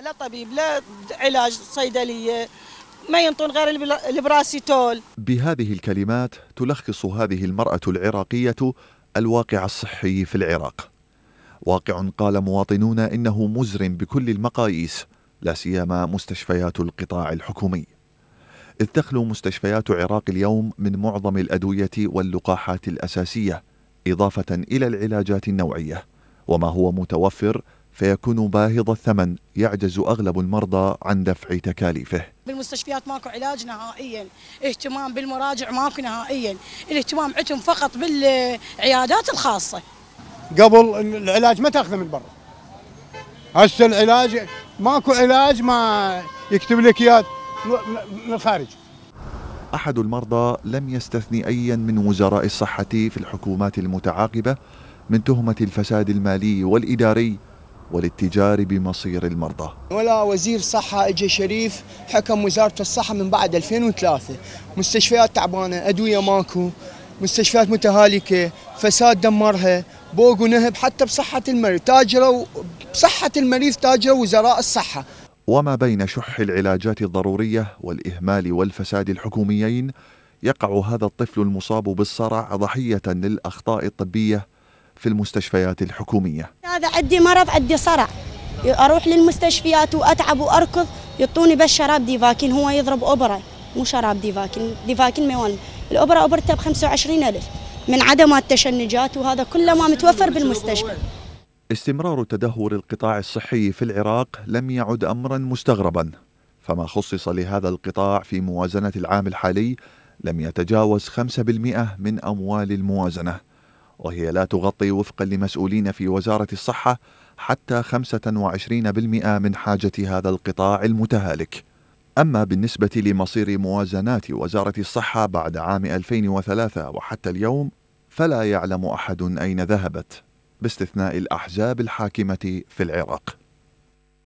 لا طبيب لا علاج صيدليه ما ينطون غير البراسيتول بهذه الكلمات تلخص هذه المرأة العراقية الواقع الصحي في العراق واقع قال مواطنون إنه مزر بكل المقاييس لا سيما مستشفيات القطاع الحكومي إذ تخلو مستشفيات عراق اليوم من معظم الأدوية واللقاحات الأساسية إضافة إلى العلاجات النوعية وما هو متوفر فيكون باهظ الثمن يعجز أغلب المرضى عن دفع تكاليفه بالمستشفيات ماكو علاج نهائيا اهتمام بالمراجع ماكو نهائيا الاهتمام عندهم فقط بالعيادات الخاصة قبل العلاج ما تاخذه من برا هسه العلاج ماكو علاج ما يكتب لك اياه من الخارج احد المرضى لم يستثني ايا من وزراء الصحه في الحكومات المتعاقبه من تهمه الفساد المالي والاداري والاتجار بمصير المرضى ولا وزير صحة إجا شريف حكم وزارة الصحة من بعد 2003 مستشفيات تعبانة أدوية ماكو مستشفيات متهالكة فساد دمرها بوق ونهب حتى بصحة المريض تاجروا بصحة المريض تاجروا وزراء الصحة وما بين شح العلاجات الضرورية والإهمال والفساد الحكوميين يقع هذا الطفل المصاب بالصرع ضحية للأخطاء الطبية في المستشفيات الحكومية هذا عندي مرض عندي صرع اروح للمستشفيات واتعب واركض يعطوني بس شراب ديفاكين هو يضرب اوبرا مو شراب ديفاكين ديفاكين ميوان الاوبرا اوبرته ب 25000 من عدم التشنجات وهذا كله ما متوفر بالمستشفى استمرار تدهور القطاع الصحي في العراق لم يعد امرا مستغربا فما خصص لهذا القطاع في موازنه العام الحالي لم يتجاوز 5% من اموال الموازنه وهي لا تغطي وفقا لمسؤولين في وزارة الصحة حتى 25% من حاجة هذا القطاع المتهالك. أما بالنسبة لمصير موازنات وزارة الصحة بعد عام 2003 وحتى اليوم فلا يعلم أحد أين ذهبت باستثناء الأحزاب الحاكمة في العراق.